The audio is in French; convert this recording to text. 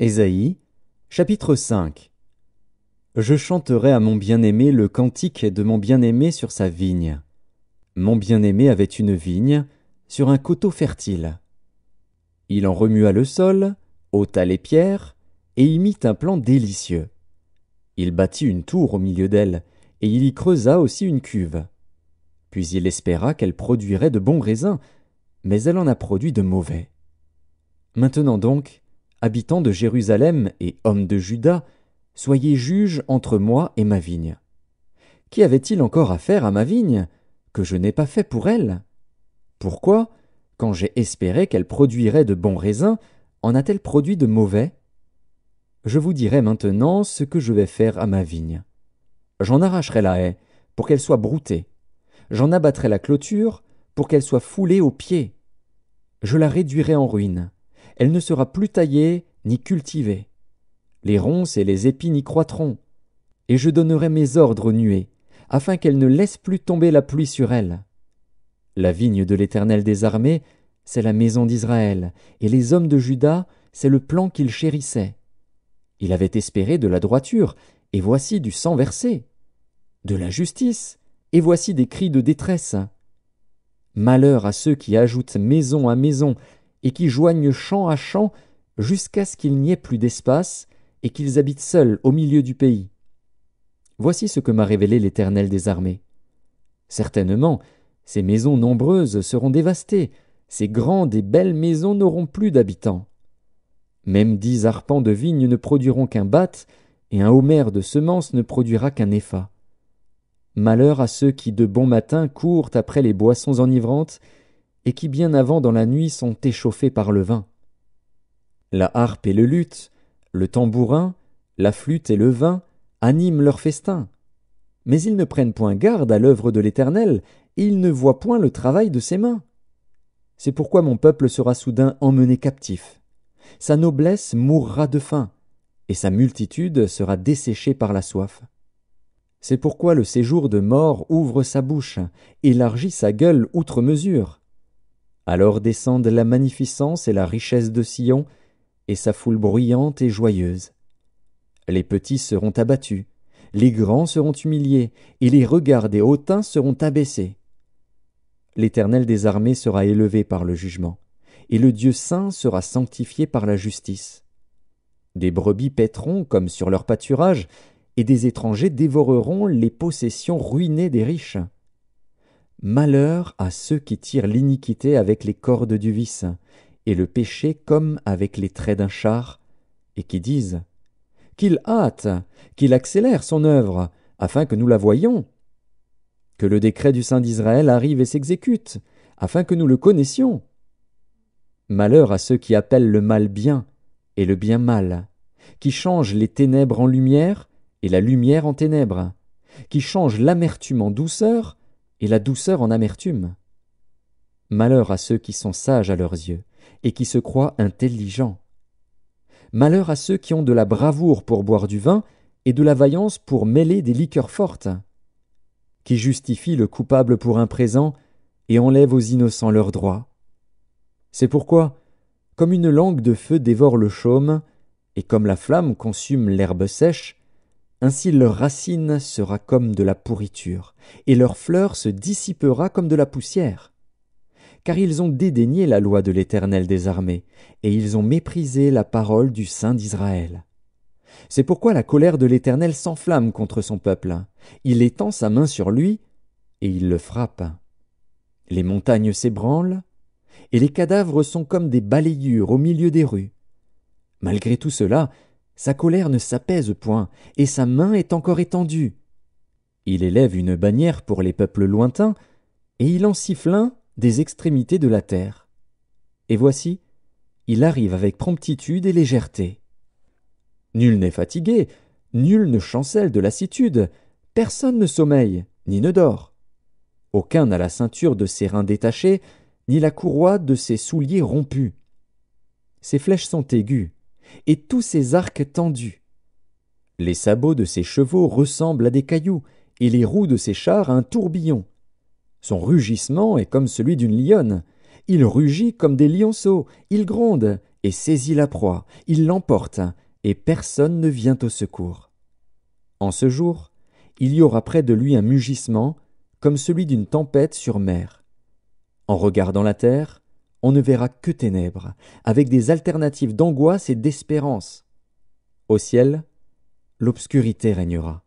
Ésaïe, chapitre 5 Je chanterai à mon bien-aimé le cantique de mon bien-aimé sur sa vigne. Mon bien-aimé avait une vigne sur un coteau fertile. Il en remua le sol, ôta les pierres, et y mit un plan délicieux. Il bâtit une tour au milieu d'elle, et il y creusa aussi une cuve. Puis il espéra qu'elle produirait de bons raisins, mais elle en a produit de mauvais. Maintenant donc, habitants de Jérusalem et hommes de Juda, soyez juges entre moi et ma vigne. Qu'y avait-il encore à faire à ma vigne que je n'ai pas fait pour elle Pourquoi, quand j'ai espéré qu'elle produirait de bons raisins, en a-t-elle produit de mauvais Je vous dirai maintenant ce que je vais faire à ma vigne. J'en arracherai la haie, pour qu'elle soit broutée. J'en abattrai la clôture, pour qu'elle soit foulée aux pieds. Je la réduirai en ruines elle ne sera plus taillée ni cultivée. Les ronces et les épis n'y croîtront. Et je donnerai mes ordres aux nuées, afin qu'elles ne laissent plus tomber la pluie sur elle. La vigne de l'Éternel des armées, c'est la maison d'Israël, et les hommes de Juda, c'est le plan qu'ils chérissaient. Il avait espéré de la droiture, et voici du sang versé, de la justice, et voici des cris de détresse. Malheur à ceux qui ajoutent maison à maison, et qui joignent champ à champ jusqu'à ce qu'il n'y ait plus d'espace, et qu'ils habitent seuls au milieu du pays. Voici ce que m'a révélé l'Éternel des armées. Certainement, ces maisons nombreuses seront dévastées, ces grandes et belles maisons n'auront plus d'habitants. Même dix arpents de vigne ne produiront qu'un bat, et un homère de semences ne produira qu'un épha. Malheur à ceux qui de bon matin courent après les boissons enivrantes et qui bien avant dans la nuit sont échauffés par le vin. La harpe et le luth, le tambourin, la flûte et le vin animent leur festin. Mais ils ne prennent point garde à l'œuvre de l'Éternel, et ils ne voient point le travail de ses mains. C'est pourquoi mon peuple sera soudain emmené captif. Sa noblesse mourra de faim, et sa multitude sera desséchée par la soif. C'est pourquoi le séjour de mort ouvre sa bouche, élargit sa gueule outre mesure. Alors descendent la magnificence et la richesse de Sion, et sa foule bruyante et joyeuse. Les petits seront abattus, les grands seront humiliés, et les regards des hautains seront abaissés. L'Éternel des armées sera élevé par le jugement, et le Dieu saint sera sanctifié par la justice. Des brebis paîtront comme sur leur pâturage, et des étrangers dévoreront les possessions ruinées des riches. Malheur à ceux qui tirent l'iniquité avec les cordes du vice, et le péché comme avec les traits d'un char, et qui disent Qu'il hâte, qu'il accélère son œuvre, afin que nous la voyions. Que le décret du Saint d'Israël arrive et s'exécute, afin que nous le connaissions. Malheur à ceux qui appellent le mal bien et le bien mal, qui changent les ténèbres en lumière et la lumière en ténèbres, qui changent l'amertume en douceur et la douceur en amertume. Malheur à ceux qui sont sages à leurs yeux, et qui se croient intelligents. Malheur à ceux qui ont de la bravoure pour boire du vin, et de la vaillance pour mêler des liqueurs fortes, qui justifient le coupable pour un présent, et enlèvent aux innocents leurs droits. C'est pourquoi, comme une langue de feu dévore le chaume, et comme la flamme consume l'herbe sèche, ainsi leur racine sera comme de la pourriture, et leur fleur se dissipera comme de la poussière. Car ils ont dédaigné la loi de l'Éternel des armées, et ils ont méprisé la parole du Saint d'Israël. C'est pourquoi la colère de l'Éternel s'enflamme contre son peuple. Il étend sa main sur lui, et il le frappe. Les montagnes s'ébranlent, et les cadavres sont comme des balayures au milieu des rues. Malgré tout cela, sa colère ne s'apaise point, et sa main est encore étendue. Il élève une bannière pour les peuples lointains, et il en siffle un des extrémités de la terre. Et voici, il arrive avec promptitude et légèreté. Nul n'est fatigué, nul ne chancelle de lassitude, personne ne sommeille, ni ne dort. Aucun n'a la ceinture de ses reins détachés, ni la courroie de ses souliers rompus. Ses flèches sont aiguës, et tous ses arcs tendus. Les sabots de ses chevaux ressemblent à des cailloux, et les roues de ses chars à un tourbillon. Son rugissement est comme celui d'une lionne. Il rugit comme des lionceaux, il gronde, et saisit la proie, il l'emporte, et personne ne vient au secours. En ce jour, il y aura près de lui un mugissement, comme celui d'une tempête sur mer. En regardant la terre, on ne verra que ténèbres, avec des alternatives d'angoisse et d'espérance. Au ciel, l'obscurité régnera.